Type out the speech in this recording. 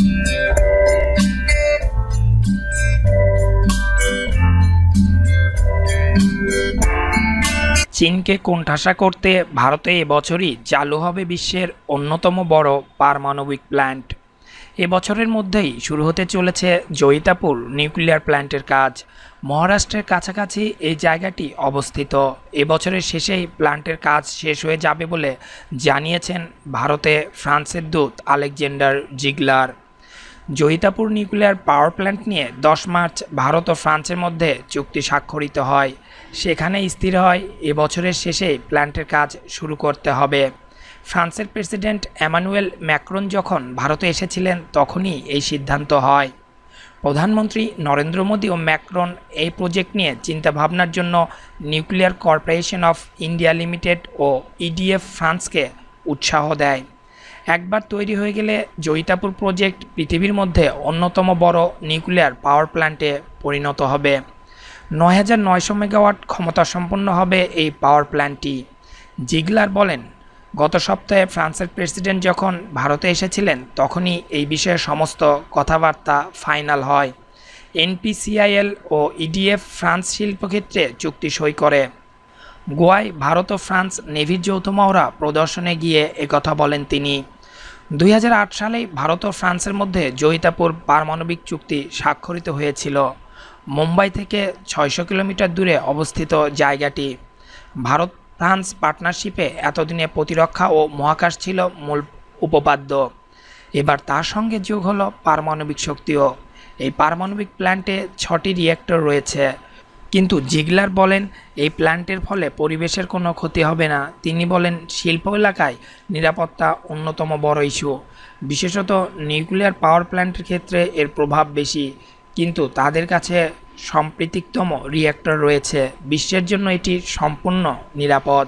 চীনকে কোণঠাসা করতে ভারতে এবছরই চালু হবে বিশ্বের অন্যতম বড় পারমাণবিক প্ল্যান্ট এবছরের মধ্যেই শুরু হতে চলেছে জয়িতাপুর নিউক্লিয়ার প্ল্যান্টের কাজ মহারাষ্ট্রের কাছাকাছি এই জায়গাটি অবস্থিত এবছরের শেষেই প্ল্যান্টের কাজ শেষ হয়ে যাবে বলে জানিয়েছেন ভারতে ফ্রান্সের দূত Alexander Ziegler Jaitapur nuclear power plant নিয়ে দশ মার্চ ভারত ও ফ্রান্সের মধ্যে চুক্তি স্বাক্ষরিত হয় সেখানে স্থির হয় এবছরের শেষে প্ল্যান্টের কাজ শুরু করতে হবে ফ্রান্সের প্রেসিডেন্ট অ্যামানুয়েল ম্যাক্রন যখন ভারতে এসেছিলেন তখনই এই সিদ্ধান্ত হয় প্রধানমন্ত্রী নরেন্দ্র মোদী ও ম্যাক্রন এই প্রজেক্ট নিয়ে চিন্তাভাবনার জন্য nuclear corporation of India limited ও ইডিএফ ফ্রান্সকে উৎসাহ দেয় একবার তৈরি হয়ে গেলে জয়িতাপুর প্রজেক্ট পৃথিবীর মধ্যে অন্যতম বড় নিউক্লিয়ার পাওয়ার প্ল্যান্টে পরিণত হবে নয় হাজার নয়শো মেগাওয়াট ক্ষমতা সম্পন্ন হবে এই পাওয়ার প্ল্যান্টটি জিগলার বলেন গত সপ্তাহে ফ্রান্সের প্রেসিডেন্ট যখন ভারতে এসেছিলেন তখনই এই বিষয়ে সমস্ত কথাবার্তা ফাইনাল হয় এনপিসিআইএল ও ইডিএফ e ফ্রান্স শিল্পক্ষেত্রে চুক্তি সই করে গোয়ায় ভারত ও ফ্রান্স নেভির যৌথ মহড়া প্রদর্শনে গিয়ে একথা বলেন তিনি দুই সালে ভারত ও ফ্রান্সের মধ্যে জয়িতাপুর পারমাণবিক চুক্তি স্বাক্ষরিত হয়েছিল মুম্বাই থেকে ছয়শো কিলোমিটার দূরে অবস্থিত জায়গাটি ভারত ফ্রান্স পার্টনারশিপে এতদিনে প্রতিরক্ষা ও মহাকাশ ছিল মূল উপপাদ্য এবার তার সঙ্গে যোগ হলো পারমাণবিক শক্তিও এই পারমাণবিক প্ল্যান্টে ছটি রিয়েক্টর রয়েছে কিন্তু জিগলার বলেন এই প্ল্যান্টের ফলে পরিবেশের কোনো ক্ষতি হবে না তিনি বলেন শিল্প এলাকায় নিরাপত্তা অন্যতম বড় ইস্যু বিশেষত নিউক্লিয়ার পাওয়ার প্ল্যান্টের ক্ষেত্রে এর প্রভাব বেশি কিন্তু তাদের কাছে সম্প্রীতিকতম রিয়্যাক্টর রয়েছে বিশ্বের জন্য এটি সম্পূর্ণ নিরাপদ